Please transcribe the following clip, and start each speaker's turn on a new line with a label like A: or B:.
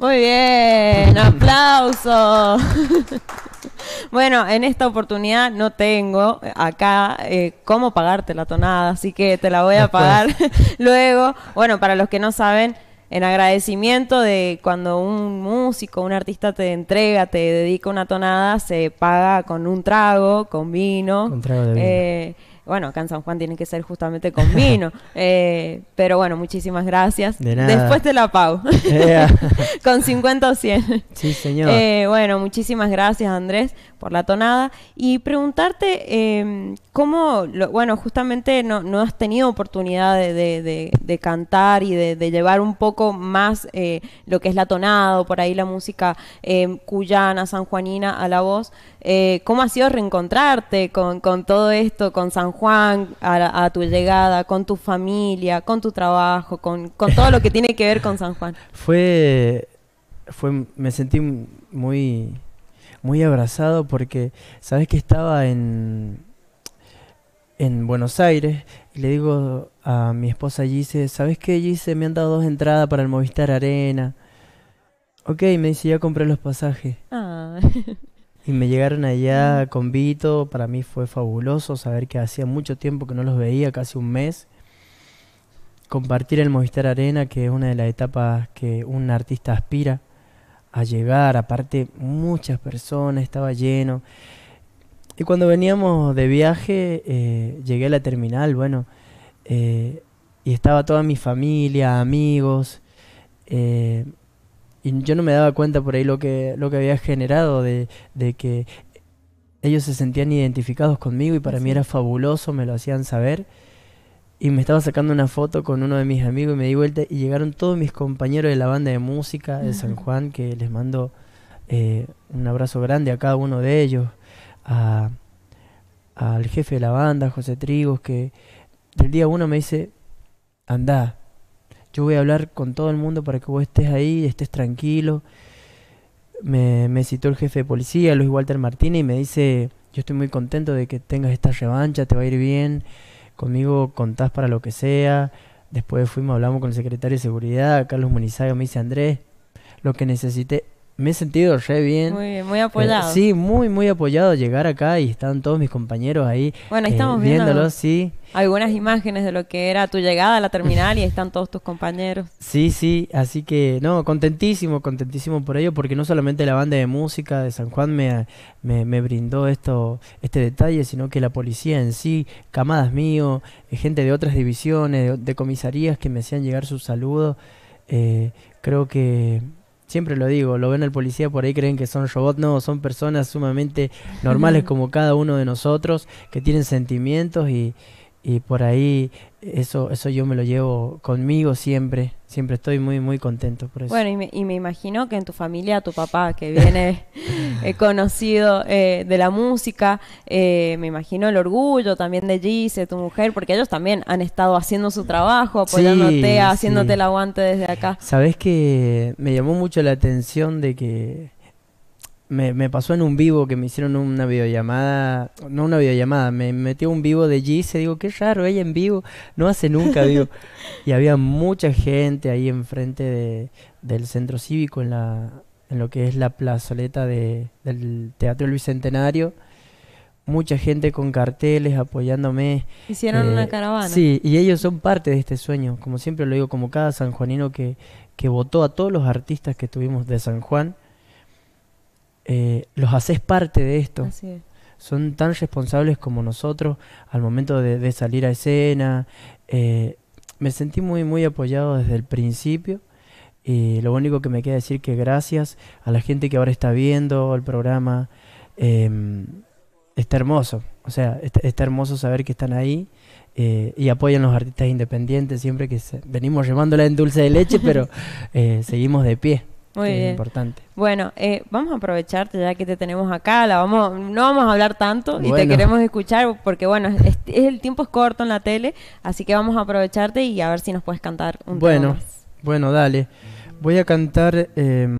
A: Muy bien, aplauso. bueno, en esta oportunidad no tengo eh, acá eh, cómo pagarte la tonada, así que te la voy a pagar luego. Bueno, para los que no saben, en agradecimiento de cuando un músico, un artista te entrega, te dedica una tonada, se paga con un trago, con vino. Con trago de vino. Eh, bueno, acá en San Juan tiene que ser justamente con vino. Eh, pero bueno, muchísimas gracias. Después de la pago. con 50 o 100.
B: Sí, señor. Eh,
A: bueno, muchísimas gracias, Andrés, por la tonada. Y preguntarte em, cómo, bueno, justamente no, has tenido oportunidad de, cantar y de, llevar un poco más eh, lo que es la tonada o por ahí la música em, cuyana, sanjuanina a la voz. ¿Cómo ha sido reencontrarte con, con todo esto, con San Juan? Juan, a, tu llegada, con tu familia, con tu trabajo, con, todo lo que tiene que ver con San Juan?
B: Fue, fue, me sentí muy, muy abrazado porque, sabes que estaba en, en Buenos Aires y le digo a mi esposa Gise, ¿sabes qué Gise? Me han dado dos entradas para el Movistar Arena. Ok, me dice, ya compré los pasajes. Ah. Y me llegaron allá mm. con Vito, para mí fue fabuloso saber que hacía mucho tiempo que no los veía, casi un mes. Compartir el Movistar Arena, que es una de las etapas que un artista aspira a llegar, aparte muchas personas, estaba lleno. Y cuando veníamos de viaje, eh, llegué a la terminal, bueno, eh, y estaba toda mi familia, amigos. Eh, y yo no me daba cuenta por ahí lo que, lo que había generado de, que ellos se sentían identificados conmigo y para mí era fabuloso, me lo hacían saber. Y me estaba sacando una foto con uno de mis amigos y me di vuelta y llegaron todos mis compañeros de la banda de música de San Juan, que les mando eh, un abrazo grande a cada uno de ellos, al jefe de la banda, José Trigos, que del día uno me dice, anda, yo voy a hablar con todo el mundo para que vos estés ahí, estés tranquilo. Me, citó el jefe de policía, Luis Walter Martínez, y me dice, yo estoy muy contento de que tengas esta revancha, te va a ir bien, conmigo contás para lo que sea. Después fuimos, hablamos con el secretario de seguridad, Carlos Munizaga, me dice Andrés, lo que necesité me he sentido re bien. Muy, muy apoyado. Eh, sí, muy, muy apoyado llegar acá y están todos mis compañeros ahí. Bueno, eh, estamos viéndolo sí.
A: Algunas imágenes de lo que era tu llegada a la terminal y están todos tus compañeros.
B: Sí, sí, así que no, contentísimo, contentísimo por ello, porque no solamente la banda de música de San Juan me, me, me brindó esto, este detalle, sino que la policía en sí, camadas mío, eh, gente de otras divisiones, de, comisarías que me hacían llegar sus saludos. creo que siempre lo digo, lo ven al policía por ahí, creen que son robots, no, son personas sumamente normales como cada uno de nosotros, que tienen sentimientos y, y por ahí eso eso yo me lo llevo conmigo siempre siempre estoy muy muy contento por eso bueno
A: y me, imagino que en tu familia tu papá que viene eh, conocido eh, de la música eh, me imagino el orgullo también de Gise tu mujer porque ellos también han estado haciendo su trabajo apoyándote haciéndote el aguante desde acá
B: sabes que me llamó mucho la atención de que me, me, pasó en un vivo que me hicieron una videollamada, no una videollamada, me metió un vivo de Gise, digo, qué raro, ella en vivo, no hace nunca digo, y había mucha gente ahí enfrente de, del centro cívico, en, la, en lo que es la plazoleta de, del Teatro del Bicentenario. Mucha gente con carteles apoyándome. Hicieron eh, una caravana. Sí, y ellos son parte de este sueño. Como siempre lo digo, como cada sanjuanino que, que votó a todos los artistas que tuvimos de San Juan, eh, los haces parte de esto. Son tan responsables como nosotros al momento de, salir a escena. Eh, me sentí muy, muy apoyado desde el principio. Y lo único que me queda decir que gracias a la gente que ahora está viendo el programa. Em, está hermoso. O sea, está, hermoso saber que están ahí eh, y apoyan los artistas independientes siempre que venimos llevándola en dulce de leche, pero seguimos de pie. Muy bien. importante.
A: Bueno, eh, vamos a aprovecharte ya que te tenemos acá, la vamos, no vamos a hablar tanto y te queremos escuchar porque bueno, el tiempo es corto en la tele, así que vamos a aprovecharte y a ver si nos puedes cantar un bueno,
B: Bueno, dale. Voy a cantar eh,